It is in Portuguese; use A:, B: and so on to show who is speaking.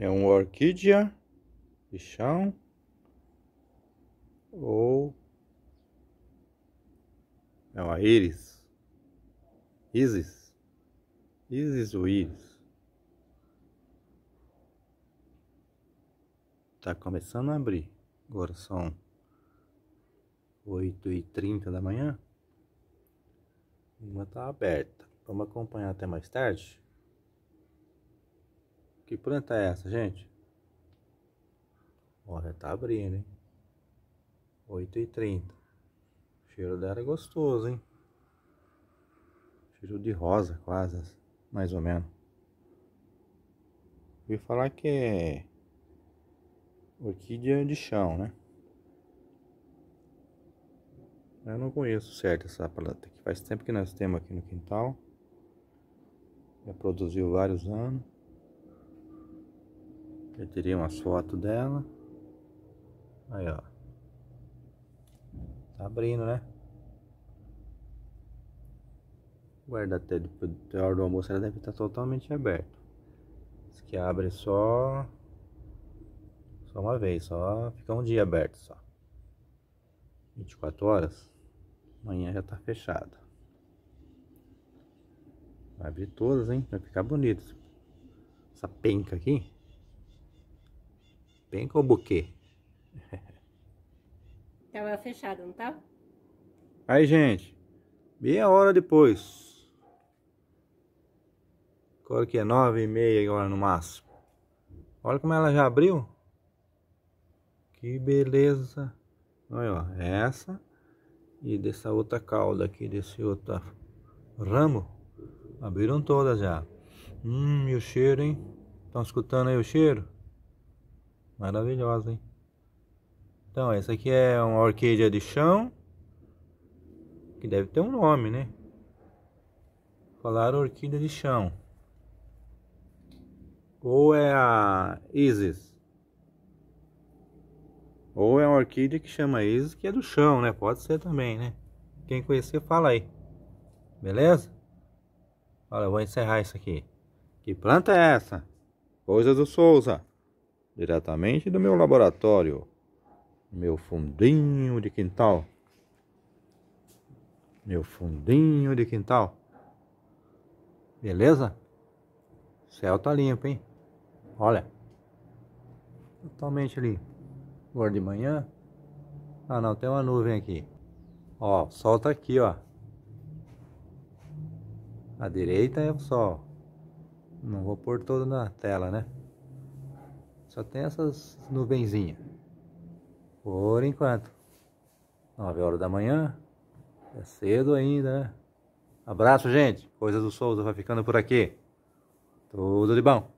A: É uma orquídea de chão ou é uma íris, ísis, ísis ou íris. Tá começando a abrir. Agora são 8 e 30 da manhã. Uma tá aberta. Vamos acompanhar até mais tarde. Que planta é essa, gente? Olha, tá abrindo, hein? 8h30. O cheiro dela é gostoso, hein? Cheiro de rosa, quase. Mais ou menos. Ouvi falar que é orquídea de chão, né? Eu não conheço certo essa planta, faz tempo que nós temos aqui no quintal. Já produziu vários anos. Eu tirei umas fotos dela. Aí, ó. Tá abrindo, né? Guarda até depois da hora do almoço, ela deve estar tá totalmente aberta. Diz que abre só... Só uma vez, só fica um dia aberto só. 24 horas. Amanhã já tá fechada. Vai abrir todas, hein? Vai ficar bonito. Essa penca aqui. Bem com o buquê. Tava fechado, não tava? Tá? Aí, gente. Meia hora depois. Agora que é nove e meia agora no máximo. Olha como ela já abriu. Que beleza. Olha, ó. É essa. E dessa outra cauda aqui, desse outro ramo. Abriram todas já. Hum, e o cheiro, hein? Estão escutando aí o cheiro? Maravilhosa, hein? Então, essa aqui é uma orquídea de chão. Que deve ter um nome, né? Falaram orquídea de chão. Ou é a Isis. Ou é uma orquídea que chama Isis, que é do chão, né? Pode ser também, né? Quem conhecer, fala aí. Beleza? Olha, eu vou encerrar isso aqui. Que planta é essa? Coisa do Souza diretamente do meu laboratório, meu fundinho de quintal. Meu fundinho de quintal. Beleza? O céu tá limpo, hein? Olha. Totalmente limpo. Agora de manhã. Ah, não, tem uma nuvem aqui. Ó, o sol tá aqui, ó. A direita é o sol. Não vou pôr todo na tela, né? Só tem essas nuvenzinhas. Por enquanto. 9 horas da manhã. É cedo ainda, né? Abraço, gente. Coisa do Souza vai ficando por aqui. Tudo de bom.